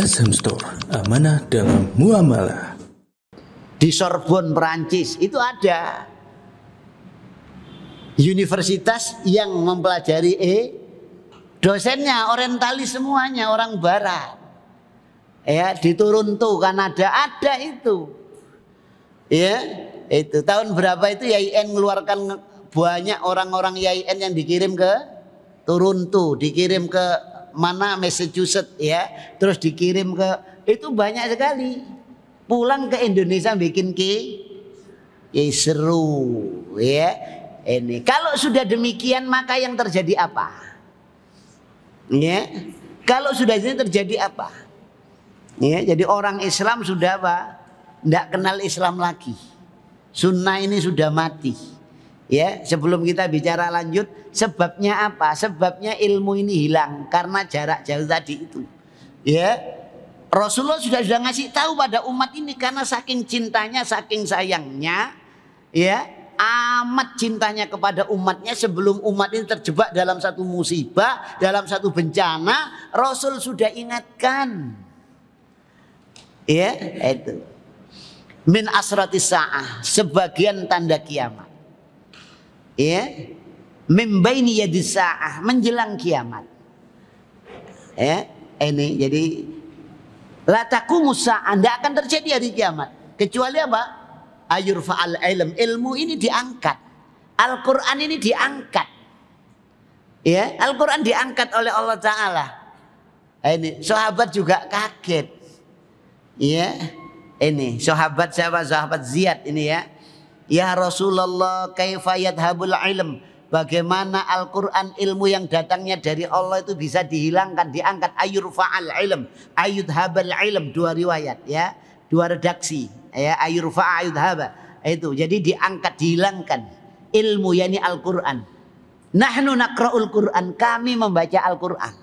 SM Store, amanah dalam muamalah. Di Sorbonne Perancis itu ada universitas yang mempelajari E dosennya orientalis semuanya orang barat ya di Toronto Kanada ada itu ya itu tahun berapa itu YIN mengeluarkan banyak orang-orang YIN yang dikirim ke Toronto dikirim ke mana Massachusetts ya, terus dikirim ke itu banyak sekali. Pulang ke Indonesia bikin ki, ya seru ya. Ini kalau sudah demikian maka yang terjadi apa? Ya. Kalau sudah ini terjadi apa? Ya, jadi orang Islam sudah apa? Tidak kenal Islam lagi. Sunnah ini sudah mati. Ya, sebelum kita bicara lanjut, sebabnya apa? Sebabnya ilmu ini hilang karena jarak jauh tadi itu. Ya. Rasulullah sudah sudah ngasih tahu pada umat ini karena saking cintanya, saking sayangnya, ya, amat cintanya kepada umatnya sebelum umat ini terjebak dalam satu musibah, dalam satu bencana, Rasul sudah ingatkan. Ya, itu. Min asratis sa'ah, sebagian tanda kiamat ya ya di sa'ah menjelang kiamat ya ini jadi lataku musa anda akan terjadi hari kiamat kecuali apa ayur faal ilm ilmu ini diangkat Al-Quran ini diangkat ya Al-Quran diangkat oleh Allah Ta'ala ini sahabat juga kaget ya ini sahabat siapa sahabat ziat ini ya Ya Rasulullah kaifa habul ilm. Bagaimana Al-Quran ilmu yang datangnya dari Allah itu bisa dihilangkan, diangkat. Ayur fa'al ilm, ayud habal ilm. Dua riwayat ya, dua redaksi. Ya, ayur fa'a ayud haba. Itu, jadi diangkat, dihilangkan. Ilmu yakni Al-Quran. Nahnu nakra'ul Quran, kami membaca Al-Quran.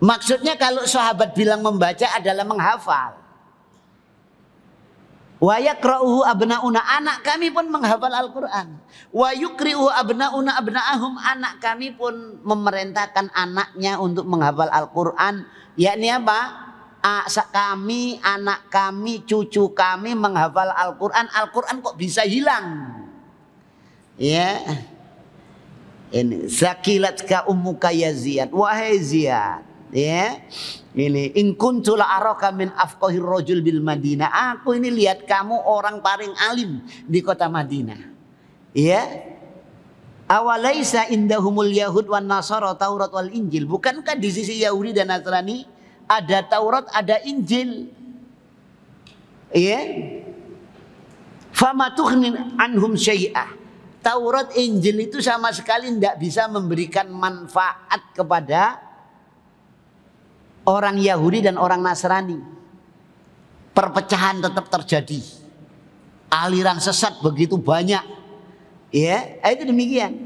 Maksudnya kalau sahabat bilang membaca adalah menghafal. Wa yakra'uhu abnauna anak kami pun menghafal Al-Qur'an. Wa abnauna abna'ahum anak kami pun memerintahkan anaknya untuk menghafal Al-Qur'an. Yakni apa? kami, anak kami, cucu kami menghafal Al-Qur'an. Al-Qur'an kok bisa hilang? Ya. Ini zakilatka ummuka kayaziat Wahai Ziyad, ya. Ini in aroka araka min afqahir rajul bil Madinah. Aku ini lihat kamu orang paling alim di kota Madinah. Ya. Awalaisa indahumul Yahud wan Nasara Taurat wal Injil. Bukankah di sisi Yahudi dan Nasrani ada Taurat, ada Injil? Ya. Fama tughnin anhum syai'ah. Taurat Injil itu sama sekali tidak bisa memberikan manfaat kepada orang Yahudi dan orang Nasrani. Perpecahan tetap terjadi. Aliran sesat begitu banyak. Ya, itu demikian.